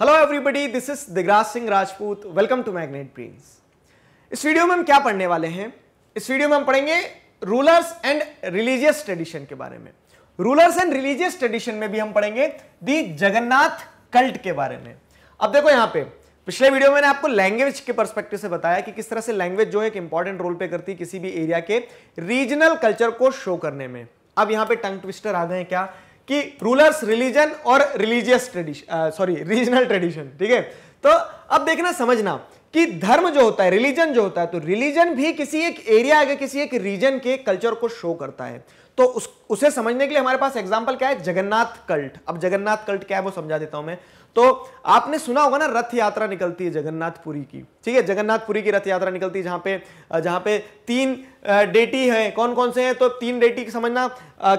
hello everybody this is Digraj Singh Rajput welcome to Magnet Brains इस वीडियो में हम क्या पढ़ने वाले हैं इस वीडियो में हम पढ़ेंगे रूलर्स एंड रिलीजियस ट्रेडिशन के बारे में रूलर्स एंड रिलीजियस ट्रेडिशन में भी हम पढ़ेंगे दी जगन्नाथ कल्ट के बारे में अब देखो यहां पे पिछले वीडियो में मैंने आपको लैंग्वेज के परस्पेक्टिव से बताया कि किस तरह से लैंग्वेज जो है एक इंपॉर्टेंट रोल प्ले करती है किसी भी एरिया के रीजनल कल्चर को शो करने में अब यहां पे टंग ट्विस्टर आ गए क्या कि रूलर्स रिलीजन और religious tradition sorry regional tradition ठीक है तो अब देखना समझना कि धर्म जो होता है रिलीजन जो होता है तो रिलीजन भी किसी एक एरिया या किसी एक रीजन के कल्चर को शो करता है तो उस उसे समझने के लिए हमारे पास एग्जाम्पल क्या है जगन्नाथ कल्ट अब जगन्नाथ कल्ट क्या है वो समझा देता हूं मैं तो आपने सुना होगा ना रथ यात्रा निकलती है जगन्नाथपुरी की ठीक है जगन्नाथपुरी की रथ यात्रा निकलती है जहां पे जहां पे तीन डेटी है कौन कौन से हैं तो तीन डेटी समझना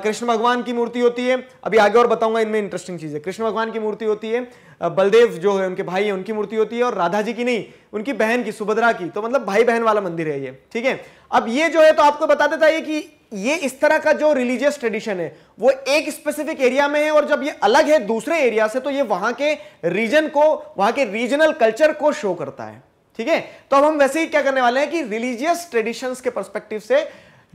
कृष्ण भगवान की मूर्ति होती है अभी आगे और बताऊंगा इनमें इंटरेस्टिंग चीज़ है कृष्ण भगवान की मूर्ति होती है बलदेव जो है उनके भाई है उनकी मूर्ति होती है और राधा जी की नहीं उनकी बहन की सुभद्रा की तो मतलब भाई बहन वाला मंदिर है ये ठीक है अब ये जो है तो आपको देता है कि ये इस तरह का जो रिलीजियस ट्रेडिशन है वो एक स्पेसिफिक एरिया में है और जब ये अलग है दूसरे एरिया से तो ये वहां के रीजन को वहां के रीजनल कल्चर को शो करता है ठीक है तो अब हम वैसे ही क्या करने वाले हैं कि रिलीजियस ट्रेडिशंस के परस्पेक्टिव से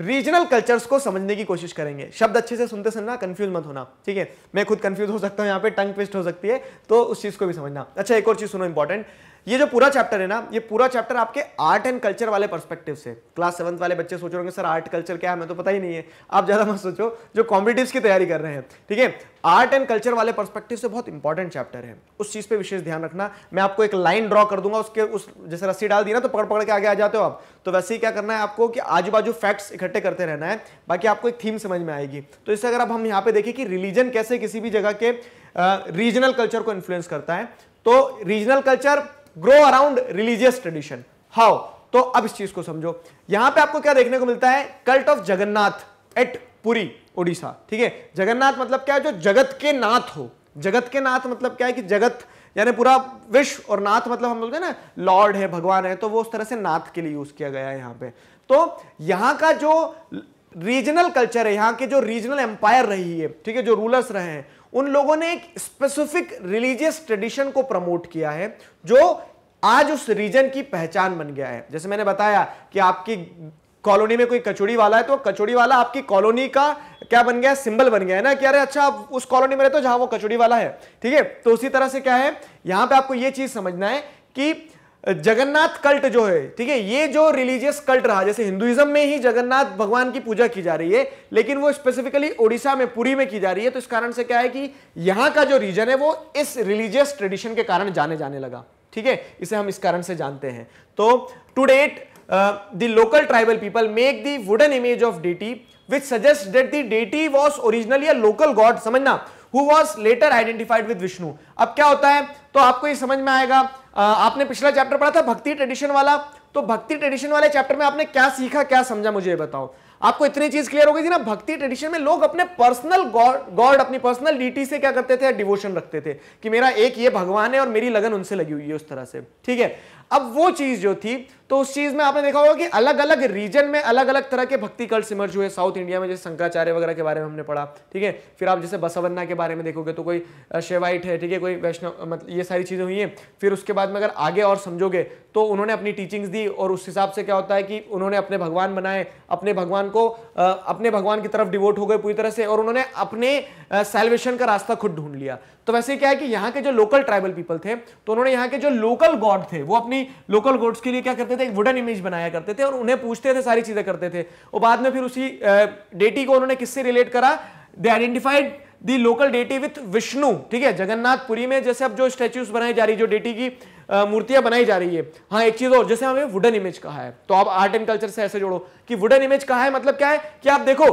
रीजनल कल्चर्स को समझने की कोशिश करेंगे शब्द अच्छे से सुनते सुनना कंफ्यूज मत होना ठीक है मैं खुद कंफ्यूज हो सकता हूँ यहाँ पे टंग ट्विस्ट हो सकती है तो उस चीज़ को भी समझना अच्छा एक और चीज़ सुनो इंपॉर्टेंट ये जो पूरा चैप्टर है ना ये पूरा चैप्टर आपके आर्ट एंड कल्चर वाले परस्पेक्टिव से क्लास सेवंथ वाले बच्चे सोच रहे होंगे सर आर्ट कल्चर क्या है हमें तो पता ही नहीं है आप ज़्यादा मत सोचो जो कॉम्पिटिव की तैयारी कर रहे हैं ठीक है आर्ट एंड कल्चर वाले परस्पेक्टिव से बहुत इंपॉर्टेंट चैप्टर है उस चीज़ पर विशेष ध्यान रखना मैं आपको एक लाइन ड्रॉ कर दूंगा उसके उस जैसे रस्सी डाल दी ना तो पकड़ पकड़ के आगे आ जाते हो आप तो वैसे ही क्या करना है आपको कि आजू बाजू फैक्ट्स इकट्ठे करते रहना है बाकी आपको एक थीम समझ में आएगी तो इससे अगर आप हम यहाँ पे देखें कि रिलीजन कैसे किसी भी जगह के रीजनल कल्चर को इन्फ्लुएंस करता है तो regional culture grow around religious tradition how तो अब इस चीज को समझो यहां पे आपको क्या देखने को मिलता है cult of Jagannath at Puri Odisha ठीक है जगन्नाथ मतलब क्या है जो जगत के नाथ हो जगत के नाथ मतलब क्या है कि जगत यानी पूरा विश्व और नाथ मतलब हम बोलते हैं ना लॉर्ड है भगवान है तो वो उस तरह से नाथ के लिए यूज किया गया है यहाँ पे तो यहाँ का जो रीजनल कल्चर है यहाँ के जो रीजनल एम्पायर रही है ठीक है जो रूलर्स रहे हैं उन लोगों ने एक स्पेसिफिक रिलीजियस ट्रेडिशन को प्रमोट किया है जो आज उस रीजन की पहचान बन गया है जैसे मैंने बताया कि आपकी कॉलोनी में कोई कचौड़ी वाला है तो कचौड़ी वाला आपकी कॉलोनी का क्या बन गया सिंबल बन गया है ना कि अरे अच्छा आप उस कॉलोनी में रहते हो जहां वो कचौड़ी वाला है ठीक है तो उसी तरह से क्या है यहां पे आपको ये चीज समझना है कि जगन्नाथ कल्ट जो है ठीक है ये जो रिलीजियस कल्ट रहा जैसे हिंदुइज्म में ही जगन्नाथ भगवान की पूजा की जा रही है लेकिन वो स्पेसिफिकली ओडिशा में पुरी में की जा रही है तो इस कारण से क्या है कि यहां का जो रीजन है वो इस रिलीजियस ट्रेडिशन के कारण जाने जाने लगा ठीक है इसे हम इस कारण से जानते हैं तो to date the local tribal people make the wooden image of deity which suggest that the deity was originally a local god समझना who was later identified with Vishnu अब क्या होता है तो आपको ये समझ में आएगा uh, आपने पिछला चैप्टर पढ़ा था भक्ति ट्रेडिशन वाला तो भक्ति ट्रेडिशन वाले चैप्टर में आपने क्या सीखा क्या समझा मुझे बताओ आपको इतनी चीज क्लियर हो गई थी ना भक्ति ट्रेडिशन में लोग अपने पर्सनल गॉड अपनी पर्सनल डीटी से क्या करते थे डिवोशन रखते थे कि मेरा एक ये भगवान है और मेरी लगन उनसे लगी हुई है उस तरह से ठीक है अब वो चीज जो थी तो उस चीज में आपने देखा होगा कि अलग अलग रीजन में अलग अलग तरह के भक्ति कल इमर्ज हुए साउथ इंडिया में जैसे शंकराचार्य वगैरह के बारे में हमने पढ़ा ठीक है फिर आप जैसे बसवन्ना के बारे में देखोगे तो कोई शेवाइट है ठीक है कोई वैष्णव मतलब ये सारी चीज़ें हुई हैं फिर उसके बाद में अगर आगे और समझोगे तो उन्होंने अपनी टीचिंग्स दी और उस हिसाब से क्या होता है कि उन्होंने अपने भगवान बनाए अपने भगवान को अपने भगवान की तरफ डिवोट हो गए पूरी तरह से और उन्होंने अपने सेल्वेशन का रास्ता खुद ढूंढ लिया तो वैसे क्या है कि यहाँ के जो लोकल ट्राइबल पीपल थे तो उन्होंने यहाँ के जो लोकल गॉड थे वो अपनी अपनी लोकल गोड्स के लिए क्या करते थे एक वुडन इमेज बनाया करते थे और उन्हें पूछते थे सारी चीजें करते थे और बाद में फिर उसी डेटी को उन्होंने किससे रिलेट करा they identified the local deity with Vishnu ठीक है जगन्नाथपुरी में जैसे अब जो स्टेच्यूज बनाई जा रही है जो डेटी की मूर्तियां बनाई जा रही है हाँ एक चीज और जैसे हमें वुडन इमेज कहा है तो आप आर्ट एंड कल्चर से ऐसे जोड़ो कि वुडन इमेज कहा है मतलब क्या है कि आप देखो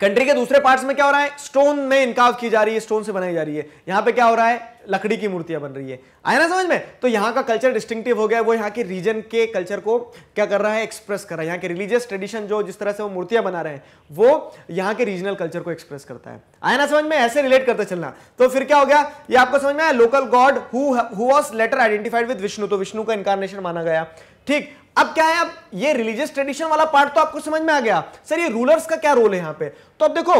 कंट्री के दूसरे पार्ट्स में क्या हो रहा है स्टोन में इनकाव की जा रही है स्टोन से बनाई जा रही है यहां पे क्या हो रहा है लकड़ी की मूर्तियां बन रही है आया ना समझ में तो यहां का कल्चर डिस्टिंक्टिव हो गया वो यहाँ के रीजन के कल्चर को क्या कर रहा है एक्सप्रेस कर रहा है यहाँ के रिलीजियस ट्रेडिशन जो जिस तरह से वो मूर्तियां बना रहे हैं वो यहाँ के रीजनल कल्चर को एक्सप्रेस करता है आया ना समझ में ऐसे रिलेट करते चलना तो फिर क्या हो गया ये आपको समझ में आया local god who was later identified with Vishnu तो विष्णु का इनकारनेशन माना गया ठीक अब क्या है अब ये रिलीजियस ट्रेडिशन वाला पार्ट तो आपको समझ में आ गया सर ये रूलर्स का क्या रोल है यहां पे तो अब देखो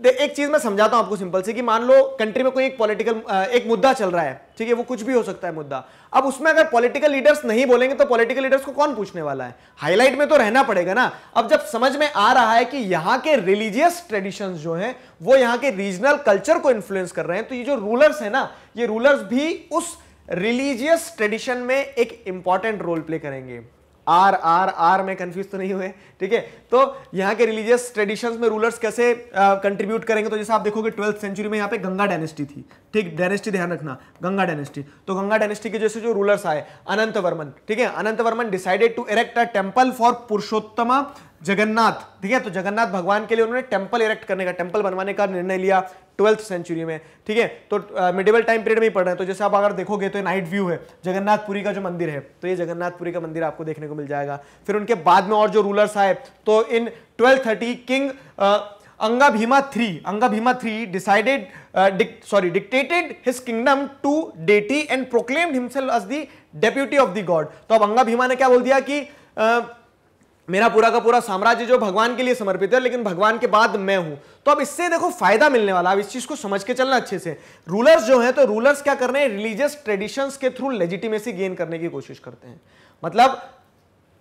दे, एक चीज मैं समझाता हूं आपको सिंपल से कि मान लो कंट्री में कोई एक पॉलिटिकल एक मुद्दा चल रहा है ठीक है वो कुछ भी हो सकता है मुद्दा अब उसमें अगर पॉलिटिकल लीडर्स नहीं बोलेंगे तो पॉलिटिकल लीडर्स को कौन पूछने वाला है हाईलाइट में तो रहना पड़ेगा ना अब जब समझ में आ रहा है कि यहाँ के रिलीजियस ट्रेडिशन जो है वो यहाँ के रीजनल कल्चर को इन्फ्लुएंस कर रहे हैं तो ये जो रूलर्स है ना ये रूलर्स भी उस रिलीजियस ट्रेडिशन में एक इंपॉर्टेंट रोल प्ले करेंगे आर आर आर में कंफ्यूज तो नहीं हुए ठीक है तो यहाँ के रिलीजियस ट्रेडिशंस में रूलर्स कैसे कंट्रीब्यूट करेंगे तो जैसे आप देखोगे ट्वेल्थ सेंचुरी में यहाँ पे गंगा डायनेस्टी थी ठीक डायनेस्टी ध्यान रखना गंगा डायनेस्टी तो गंगा डायनेस्टी के जैसे जो रूलर्स आए अनंत वर्मन ठीक है Ananta Varman decided to erect a temple for Purushottama Jagannath ठीक है तो जगन्नाथ भगवान के लिए उन्होंने टेम्पल इरेक्ट करने का टेम्पल बनवाने का निर्णय लिया ट्वेल्थ सेंचुरी में ठीक है तो मिडिवल टाइम पीरियड में ही पढ़ रहे हैं तो जैसे आप अगर देखोगे तो नाइट व्यू है जगन्नाथपुरी का जो मंदिर है तो ये जगन्नाथपुरी का मंदिर आपको देखने को मिल जाएगा फिर उनके बाद में और जो रूलर्स आए तो इन ट्वेल्व थर्टी किंग अंगा Bhima three Anga Bhima three decided sorry dictated his kingdom to deity and proclaimed himself as the deputy of the god तो अब अंगा भीमा ने क्या बोल दिया कि uh, मेरा पूरा का पूरा साम्राज्य जो भगवान के लिए समर्पित है लेकिन भगवान के बाद मैं हूं तो अब इससे देखो फायदा मिलने वाला अब इस चीज को समझ के चलना अच्छे से रूलर्स जो हैं तो रूलर्स क्या कर रहे हैं रिलीजियस ट्रेडिशंस के थ्रू लेजिटिमेसी गेन करने की कोशिश करते हैं मतलब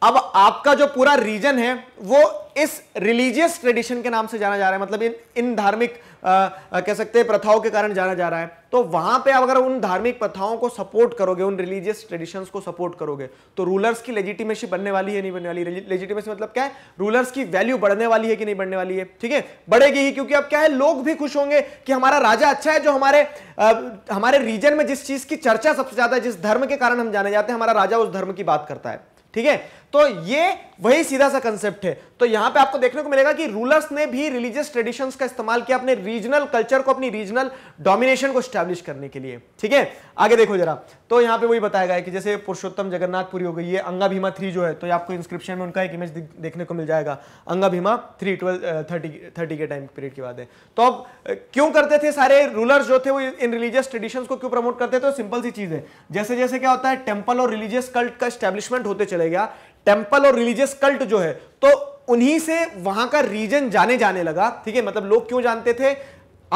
अब आपका जो पूरा रीजन है वो इस रिलीजियस ट्रेडिशन के नाम से जाना जा रहा है मतलब इन इन धार्मिक कह सकते हैं प्रथाओं के कारण जाना जा रहा है तो वहां पे आप अगर उन धार्मिक प्रथाओं को सपोर्ट करोगे उन रिलीजियस ट्रेडिशंस को सपोर्ट करोगे तो रूलर्स की लेजिटिमेसी बनने वाली है नहीं बनने वाली लेजिटिमेसी मतलब क्या है रूलर्स की वैल्यू बढ़ने वाली है कि नहीं बढ़ने वाली है ठीक है बढ़ेगी ही क्योंकि अब क्या है लोग भी खुश होंगे कि हमारा राजा अच्छा है जो हमारे आ, हमारे रीजन में जिस चीज की चर्चा सबसे ज्यादा जिस धर्म के कारण हम जाने जाते हैं हमारा राजा उस धर्म की बात करता है ठीक है तो ये वही सीधा सा कंसेप्ट है तो यहां पे आपको देखने को मिलेगा कि रूलर्स ने भी रिलीजियस ट्रेडिशंस का इस्तेमाल किया अपने रीजनल कल्चर को अपनी रीजनल डोमिनेशन को स्टैब्लिश करने के लिए ठीक है आगे देखो जरा तो यहां पे वही बताया गया कि जैसे पुरुषोत्तम जगन्नाथपुरी हो गई है अंगा भीमा थ्री जो है तो आपको इंस्क्रिप्शन में उनका एक इमेज देखने को मिल जाएगा Anga Bhima three twelve thirty thirty के टाइम पीरियड की बात है तो अब क्यों करते थे सारे रूलर्स जो थे वो इन रिलीजियस ट्रेडिशन को क्यों प्रमोट करते थे सिंपल तो सी चीज है जैसे जैसे क्या होता है टेम्पल और रिलीजियस कल्ट का स्टैब्लिशमेंट होते चले गया टेम्पल और रिलीजियस कल्ट जो है तो उन्हीं से वहां का रीजन जाने जाने लगा ठीक है मतलब लोग क्यों जानते थे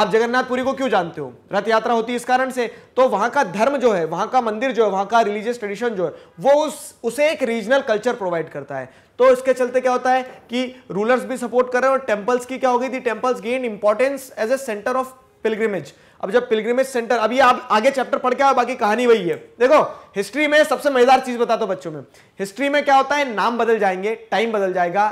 आप जगन्नाथपुरी को क्यों जानते हो रथ यात्रा होती है इस कारण से तो वहां का धर्म जो है वहां का मंदिर जो है वहां का रिलीजियस ट्रेडिशन जो है वो उस उसे एक रीजनल कल्चर प्रोवाइड करता है तो इसके चलते क्या होता है कि रूलर्स भी सपोर्ट कर रहे हैं और टेम्पल्स की क्या हो गई थी temples gain importance as a centre of pilgrimage अब जब पिलग्रिमेज सेंटर अभी आप आगे चैप्टर पढ़ के आओ बाकी कहानी वही है देखो हिस्ट्री में सबसे मजेदार चीज बता दो बच्चों में हिस्ट्री में क्या होता है नाम बदल जाएंगे टाइम बदल जाएगा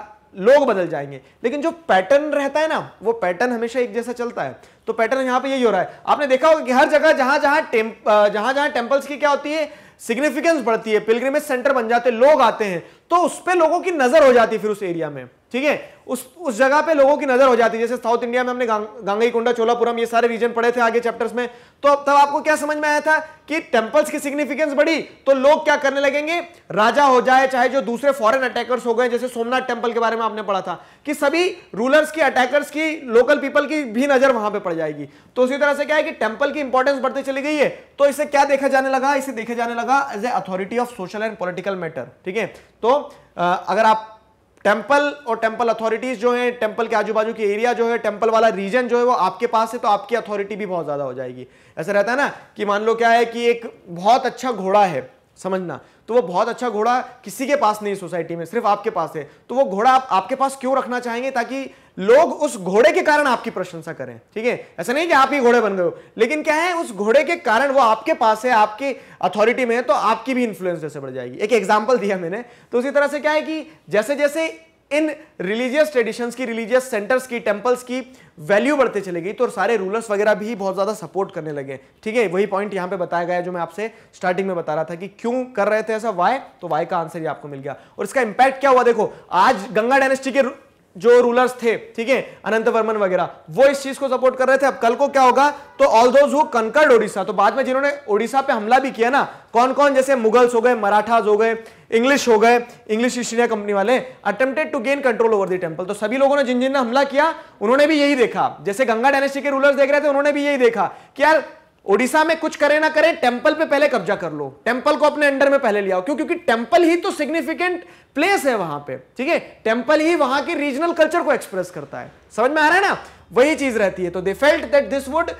लोग बदल जाएंगे लेकिन जो पैटर्न रहता है ना वो पैटर्न हमेशा एक जैसा चलता है तो पैटर्न यहां पे यही हो रहा है आपने देखा होगा कि हर जगह जहां जहां जहां जहां टेम्पल्स की क्या होती है सिग्निफिकेंस बढ़ती है पिलग्रिमेज सेंटर बन जाते लोग आते हैं तो उस पर लोगों की नजर हो जाती है फिर उस एरिया में ठीक है उस उस जगह पे लोगों की नजर हो जाती है जैसे साउथ इंडिया में हमने गांग, कुंडा चोलापुरम ये सारे रीजन पढ़े थे आगे चैप्टर्स में तो अब तब आपको क्या समझ में आया था कि टेम्पल्स की सिग्निफिकेंस बढ़ी तो लोग क्या करने लगेंगे राजा हो जाए चाहे जो दूसरे फॉरेन अटैकर्स हो गए जैसे सोमनाथ टेम्पल के बारे में आपने पढ़ा था कि सभी रूलर्स की अटैकर्स की लोकल पीपल की भी नजर वहां पर पड़ जाएगी तो उसी तरह से क्या है कि टेम्पल की इंपॉर्टेंस बढ़ती चली गई है तो इसे क्या देखा जाने लगा इसे देखा जाने लगा as a authority of social and political matter ठीक है तो अगर आप टेम्पल और टेम्पल अथॉरिटीज जो है टेम्पल के आजू बाजू की एरिया जो है टेम्पल वाला रीजन जो है वो आपके पास है तो आपकी अथॉरिटी भी बहुत ज्यादा हो जाएगी ऐसा रहता है ना कि मान लो क्या है कि एक बहुत अच्छा घोड़ा है समझना तो वो बहुत अच्छा घोड़ा किसी के पास नहीं सोसाइटी में सिर्फ आपके पास है तो वो घोड़ा आप, आपके पास क्यों रखना चाहेंगे ताकि लोग उस घोड़े के कारण आपकी प्रशंसा करें ठीक है ऐसा नहीं कि आप ही घोड़े बन गए हो लेकिन क्या है उस घोड़े के कारण वो आपके पास है आपकी अथॉरिटी में है तो आपकी भी इन्फ्लुएंस जैसे बढ़ जाएगी एक एग्जाम्पल दिया मैंने तो उसी तरह से क्या है कि जैसे जैसे इन रिलीजियस ट्रेडिशंस की रिलीजियस सेंटर्स की टेम्पल्स की वैल्यू बढ़ते चले गई तो सारे रूलर्स वगैरह भी बहुत ज़्यादा सपोर्ट करने लगे ठीक है वही पॉइंट यहां पे बताया गया जो मैं आपसे स्टार्टिंग में बता रहा था कि क्यों कर रहे थे ऐसा वाई तो वाई का आंसर ही आपको मिल गया और इसका इंपैक्ट क्या हुआ देखो आज गंगा डायनेस्टी के जो रूलर्स थे ठीक है अनंत वर्मन वगैरह वो इस चीज को सपोर्ट कर रहे थे अब कल को क्या होगा तो all those who conquered Odisha तो बाद में जिन्होंने ओडिशा पे हमला भी किया ना कौन कौन जैसे मुगल्स हो गए मराठाज हो गए इंग्लिश हो गए इंग्लिश ईस्ट इंडिया कंपनी वाले attempted to gain control over the temple तो सभी लोगों ने जिन जिन ने हमला किया उन्होंने भी यही देखा जैसे गंगा डायनेस्टी के रूलर्स देख रहे थे उन्होंने भी यही देखा कि यार ओडिशा में कुछ करें ना करें टेम्पल पे पहले कब्जा कर लो टेम्पल को अपने अंडर में पहले ले आओ क्यों क्योंकि टेम्पल ही तो सिग्निफिकेंट प्लेस है वहां पे ठीक है टेम्पल ही वहां के रीजनल कल्चर को एक्सप्रेस करता है समझ में आ रहा है ना वही चीज रहती है तो they felt that this would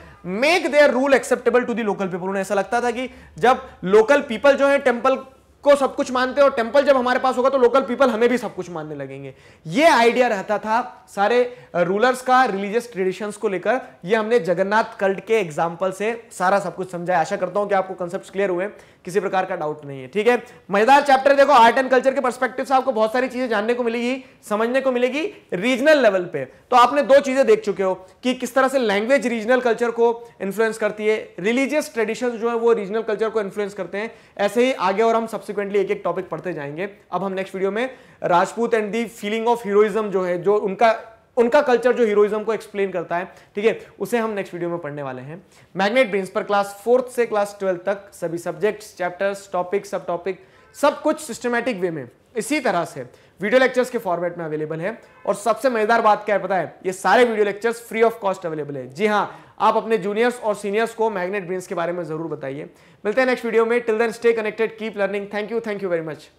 make their rule acceptable to the local people उन्हें ऐसा लगता था कि जब लोकल पीपल जो है टेम्पल को सब कुछ मानते और टेम्पल जब हमारे पास होगा तो लोकल पीपल हमें भी सब कुछ मानने लगेंगे ये आइडिया रहता था सारे रूलर्स का रिलीजियस ट्रेडिशंस को लेकर ये हमने जगन्नाथ कल्ट के एग्जाम्पल से सारा सब कुछ समझाया आशा करता हूं कि आपको कंसेप्ट क्लियर हुए किसी प्रकार का डाउट नहीं है ठीक है मजेदार चैप्टर देखो आर्ट एंड कल्चर के परस्पेक्टिव से आपको बहुत सारी चीजें जानने को मिलेगी समझने को मिलेगी रीजनल लेवल पे तो आपने दो चीजें देख चुके हो कि किस तरह से लैंग्वेज रीजनल कल्चर को इन्फ्लुएंस करती है रिलीजियस ट्रेडिशन जो है वो रीजनल कल्चर को इन्फ्लुएंस करते हैं ऐसे ही आगे और हम सब्सिक्वेंटली एक एक टॉपिक पढ़ते जाएंगे अब हम नेक्स्ट वीडियो में Rajput and the feeling of heroism जो है जो उनका उनका कल्चर जो हीरोइज्म को एक्सप्लेन करता है ठीक है उसे हम नेक्स्ट वीडियो में पढ़ने वाले हैं मैग्नेट ब्रेन्स पर क्लास फोर्थ से क्लास ट्वेल्थ तक सभी सब्जेक्ट्स चैप्टर्स टॉपिक सब टॉपिक सब कुछ सिस्टमेटिक वे में इसी तरह से वीडियो लेक्चर्स के फॉर्मेट में अवेलेबल है और सबसे मजेदार बात क्या है पता है ये सारे video lectures free of cost available है जी हाँ आप अपने जूनियर्स और सीनियर्स को मैग्नेट ब्रेन्स के बारे में जरूर बताइए मिलते हैं नेक्स्ट वीडियो में till then stay connected keep learning thank you thank you very much